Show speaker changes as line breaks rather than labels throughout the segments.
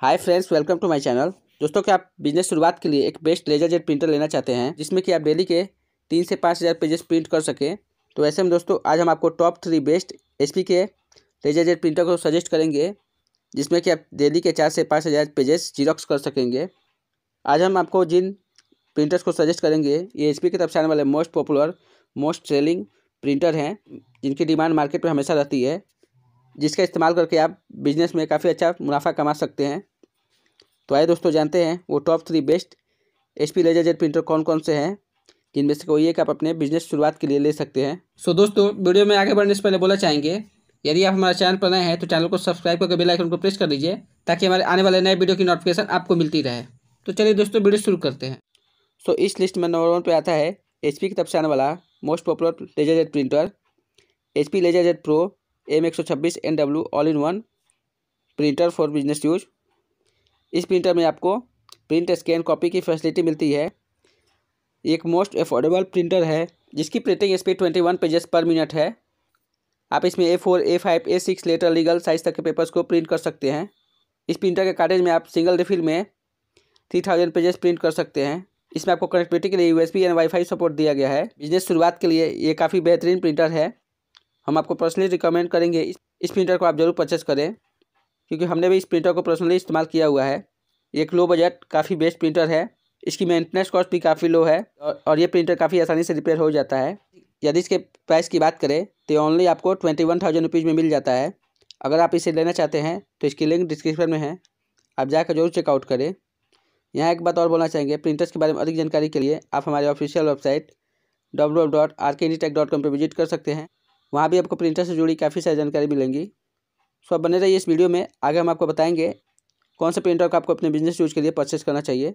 hi friends welcome to my channel दोस्तों क्या आप बिजनेस शुरुआत के लिए एक बेस्ट लेजर जेट प्रिंटर लेना चाहते हैं जिसमें कि आप डेली के तीन से पाँच हज़ार पेजेस प्रिंट कर सकें तो ऐसे में दोस्तों आज हम आपको top three best H K LaserJet printer को सजेस्ट करेंगे जिसमें कि आप डेली के चार से पाँच हज़ार पेजेस जीरोक्स कर सकेंगे आज हम आपको जिन प्रिंटर्स को सजेस्ट करेंगे ये एच के तब से आने वाले most popular most selling printer हैं जिनकी डिमांड मार्केट में हमेशा रहती है जिसका इस्तेमाल करके आप बिजनेस में काफ़ी अच्छा मुनाफा कमा सकते हैं तो आइए दोस्तों जानते हैं वो top three best H P LaserJet printer कौन कौन से हैं जिनमें से कोई एक आप अपने बिजनेस शुरुआत के लिए ले सकते हैं सो so, दोस्तों वीडियो में आगे बढ़ने से पहले बोला चाहेंगे यदि आप हमारे चैनल पर नए हैं तो चैनल को सब्सक्राइब करके बेल आइकन को प्रेस कर दीजिए ताकि हमारे आने वाले नए वीडियो की नोटिफिकेशन आपको मिलती रहे तो चलिए दोस्तों वीडियो शुरू करते हैं सो so, इस लिस्ट में नंबर वन पर आता है एच की तरफ से आने वाला most popular LaserJet printer H P LaserJet pro M एक सौ छब्बीस N W all in one printer for business use इस प्रिंटर में आपको प्रिंट स्कैन कॉपी की फैसिलिटी मिलती है एक मोस्ट अफोर्डेबल प्रिंटर है जिसकी printing speed twenty one pages per minute है आप इसमें ए four A five A six letter legal size तक के पेपर्स को प्रिंट कर सकते हैं इस प्रिंटर के कार्टेज में आप सिंगल रिफिल में थ्री थाउजेंड पेजेस प्रिंट कर सकते हैं इसमें आपको कनेक्टिविटी के लिए यूएसबी एंड वाई सपोर्ट दिया गया है बिजनेस शुरुआत के लिए ये काफ़ी बेहतरीन प्रिंटर है हम आपको पर्सनली रिकमेंड करेंगे इस प्रिंटर को आप ज़रूर परचेस करें क्योंकि हमने भी इस प्रिंटर को पर्सनली इस्तेमाल किया हुआ है एक लो बजट काफ़ी बेस्ट प्रिंटर है इसकी मेंटेनेंस कॉस्ट भी काफ़ी लो है और ये प्रिंटर काफ़ी आसानी से रिपेयर हो जाता है यदि इसके प्राइस की बात करें तो ओनली आपको ट्वेंटी वन थाउजेंड रुपीज़ में मिल जाता है अगर आप इसे लेना चाहते हैं तो इसकी लिंक डिस्क्रिप्शन में है आप जाकर जरूर चेकआउट करें यहाँ एक बात और बोलना चाहेंगे प्रिंटर्स के बारे में अधिक जानकारी के लिए आप हमारे official website W dot R K पर विजिट कर सकते हैं वहाँ भी आपको प्रिंटर से जुड़ी काफ़ी सारी जानकारी मिलेंगी सो आप बने रहिए इस वीडियो में आगे हम आपको बताएंगे कौन से प्रिंटर को आपको अपने बिजनेस यूज के लिए परचेस करना चाहिए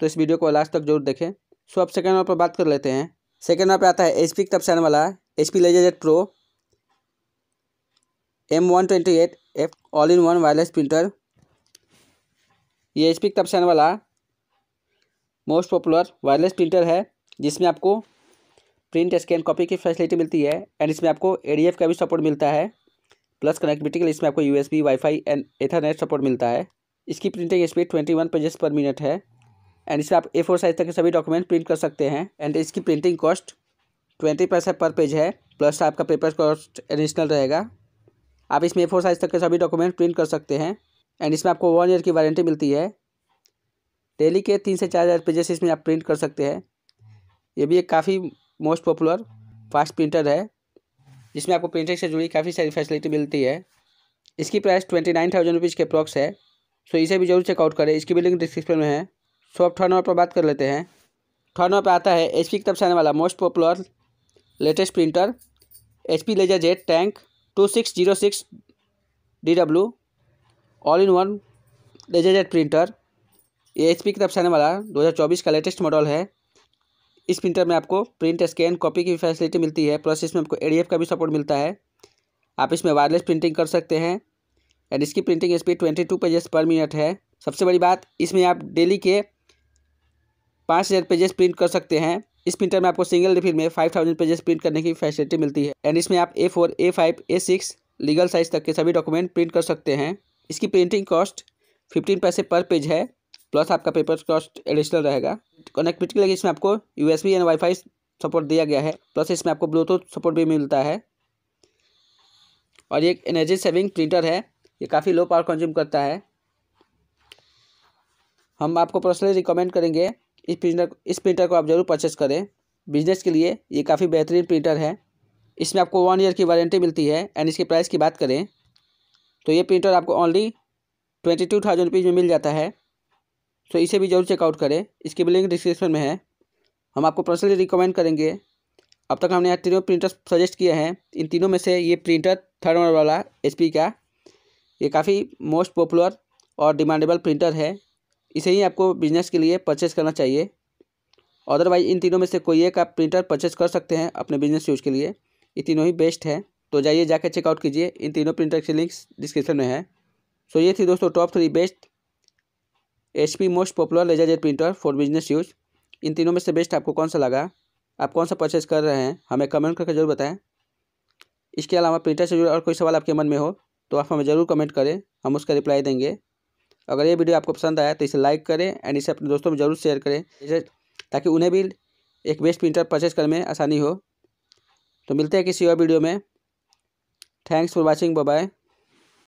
तो इस वीडियो को लास्ट तक जरूर देखें सो आप सेकेंड नंबर पर बात कर लेते हैं सेकेंड नंबर पर आता है एच पी का सैन वाला H P LaserJet pro M one twenty eight F all in one wireless printer ये एच पी का सैन वाला मोस्ट पॉपुलर वायरलेस प्रिंटर है जिसमें आपको प्रिंट स्कैन कॉपी की फैसिलिटी मिलती है एंड इसमें आपको ए का भी सपोर्ट मिलता है प्लस कनेक्टिविटी के लिए इसमें आपको USB wifi and ethernet support मिलता है इसकी printing speed twenty one pages per minute है एंड इसमें आप ए फोर साइज तक के सभी डॉक्यूमेंट प्रिंट कर सकते हैं एंड इसकी प्रिंटिंग कॉस्ट ट्वेंटी पैसा पर पेज है प्लस आपका पेपर कॉस्ट एडिशनल रहेगा आप इसमें ए फोर साइज तक के सभी डॉक्यूमेंट प्रिंट कर सकते हैं एंड इसमें आपको वन ईयर की वारंटी मिलती है डेली के तीन से चार हज़ार पेजेस इसमें आप प्रिंट कर सकते हैं ये भी एक काफ़ी मोस्ट पॉपुलर फास्ट प्रिंटर है जिसमें आपको प्रिंटिंग से जुड़ी काफ़ी सारी फैसिलिटी मिलती है इसकी price twenty nine thousand rupees के अप्रॉक्स है सो इसे भी जरूर चेकआउट करें इसकी बिल्डिंग डिस्क्रिप्शन में है सो आप थर्ड नंबर पर बात कर लेते हैं थर्ड नंबर पर आता है एच की तरफ से आने वाला most popular latest printer H P LaserJet tank two six zero six D W all in one LaserJet printer ये एच पी की तरफ से आने वाला चौबीस का लेटेस्ट मॉडल है इस प्रिंटर में आपको प्रिंट स्कैन कॉपी की फैसिलिटी मिलती है प्लस इसमें आपको ए का भी सपोर्ट मिलता है आप इसमें वायरलेस प्रिंटिंग कर सकते हैं एंड इसकी printing speed twenty two pages per minute है सबसे बड़ी बात इसमें आप डेली के पाँच हज़ार पेजेस प्रिंट कर सकते हैं इस प्रिंटर में आपको सिंगल रिफिल में फाइव थाउजेंड पेजेस प्रिंट करने की फैसिलिटी मिलती है एंड इसमें आप A four A five A six legal size तक के सभी डॉक्यूमेंट प्रिंट कर सकते हैं इसकी प्रिंटिंग कॉस्ट फिफ्टीन पैसे पर पेज है प्लस आपका पेपर कॉस्ट एडिशनल रहेगा कनेक्टिविटी के लिए इसमें आपको U S B and wifi support दिया गया है प्लस इसमें आपको ब्लूटूथ सपोर्ट भी मिलता है और ये एनर्जी सेविंग प्रिंटर है ये काफ़ी लो पावर कंज्यूम करता है हम आपको पर्सनली रिकमेंड करेंगे इस प्रिंटर इस प्रिंटर को आप ज़रूर परचेस करें बिजनेस के लिए ये काफ़ी बेहतरीन प्रिंटर है इसमें आपको वन ईयर की वारंटी मिलती है एंड इसके प्राइस की बात करें तो ये प्रिंटर आपको only twenty two thousand rupees में मिल जाता है सो तो इसे भी जरूर चेकआउट करें इसकी भी लिंक डिस्क्रिप्शन में है हम आपको पर्सनली रिकमेंड करेंगे अब तक हमने यहाँ तीनों प्रिंटर सजेस्ट किए हैं इन तीनों में से ये प्रिंटर थर्ड ऑनर वाला एचपी का ये काफ़ी मोस्ट पॉपुलर और डिमांडेबल प्रिंटर है इसे ही आपको बिजनेस के लिए परचेस करना चाहिए अदरवाइज इन तीनों में से कोई एक आप प्रिंटर परचेस कर सकते हैं अपने बिजनेस यूज के लिए ये तीनों ही बेस्ट है तो जाइए जाकर चेकआउट कीजिए इन तीनों प्रिंटर के लिंक्स डिस्क्रिप्शन में है सो ये थी दोस्तों top three best H P most popular LaserJet printer for business use इन तीनों में से बेस्ट आपको कौन सा लगा आप कौन सा परचेज कर रहे हैं हमें कमेंट करके जरूर बताएं इसके अलावा प्रिंटर से जुड़े और कोई सवाल आपके मन में हो तो आप हमें ज़रूर कमेंट करें हम उसका रिप्लाई देंगे अगर ये वीडियो आपको पसंद आया तो इसे लाइक करें एंड इसे अपने दोस्तों में ज़रूर शेयर करें ताकि उन्हें भी एक बेस्ट प्रिंटर परचेज करने में आसानी हो तो मिलते हैं किसी और वीडियो में थैंक्स फॉर वॉचिंग बाय